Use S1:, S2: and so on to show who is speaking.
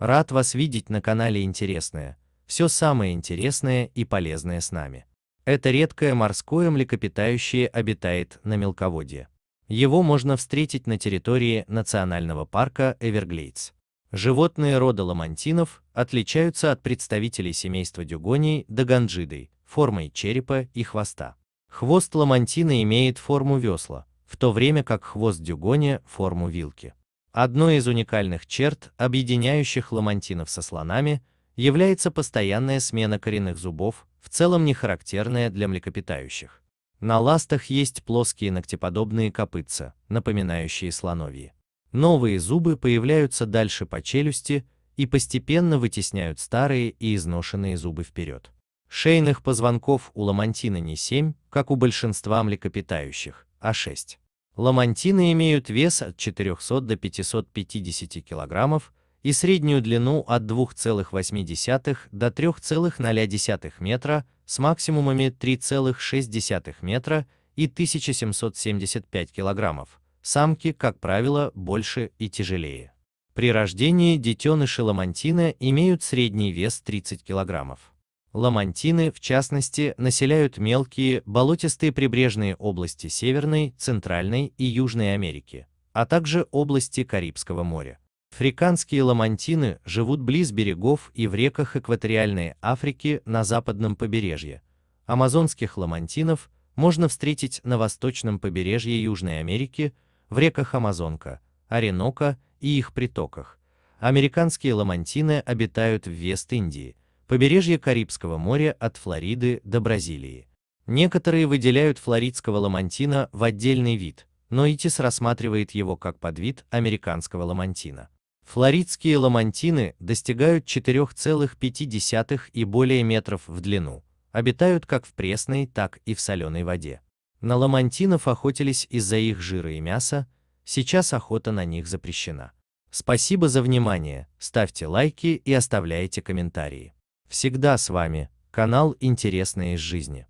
S1: Рад вас видеть на канале Интересное. Все самое интересное и полезное с нами. Это редкое морское млекопитающее обитает на мелководье. Его можно встретить на территории национального парка Эверглейдс. Животные рода ламантинов отличаются от представителей семейства дюгоний до ганджидой формой черепа и хвоста. Хвост ламантина имеет форму весла, в то время как хвост дюгония – форму вилки. Одной из уникальных черт, объединяющих ламантинов со слонами, является постоянная смена коренных зубов, в целом не характерная для млекопитающих. На ластах есть плоские ногтеподобные копытца, напоминающие слоновьи. Новые зубы появляются дальше по челюсти и постепенно вытесняют старые и изношенные зубы вперед. Шейных позвонков у ламантина не 7, как у большинства млекопитающих, а 6. Ламантины имеют вес от 400 до 550 кг и среднюю длину от 2,8 до 3,0 метра с максимумами 3,6 метра и 1775 кг. Самки, как правило, больше и тяжелее. При рождении детеныши ламантина имеют средний вес 30 килограммов. Ламантины, в частности, населяют мелкие, болотистые прибрежные области Северной, Центральной и Южной Америки, а также области Карибского моря. Африканские ламантины живут близ берегов и в реках экваториальной Африки на западном побережье. Амазонских ламантинов можно встретить на восточном побережье Южной Америки, в реках Амазонка, Оренока и их притоках. Американские ламантины обитают в Вест-Индии – побережье Карибского моря от Флориды до Бразилии. Некоторые выделяют флоридского ламантина в отдельный вид, но ИТИС рассматривает его как подвид американского ламантина. Флоридские ламантины достигают 4,5 и более метров в длину, обитают как в пресной, так и в соленой воде. На ламантинов охотились из-за их жира и мяса, сейчас охота на них запрещена. Спасибо за внимание, ставьте лайки и оставляйте комментарии. Всегда с вами, канал «Интересное из жизни».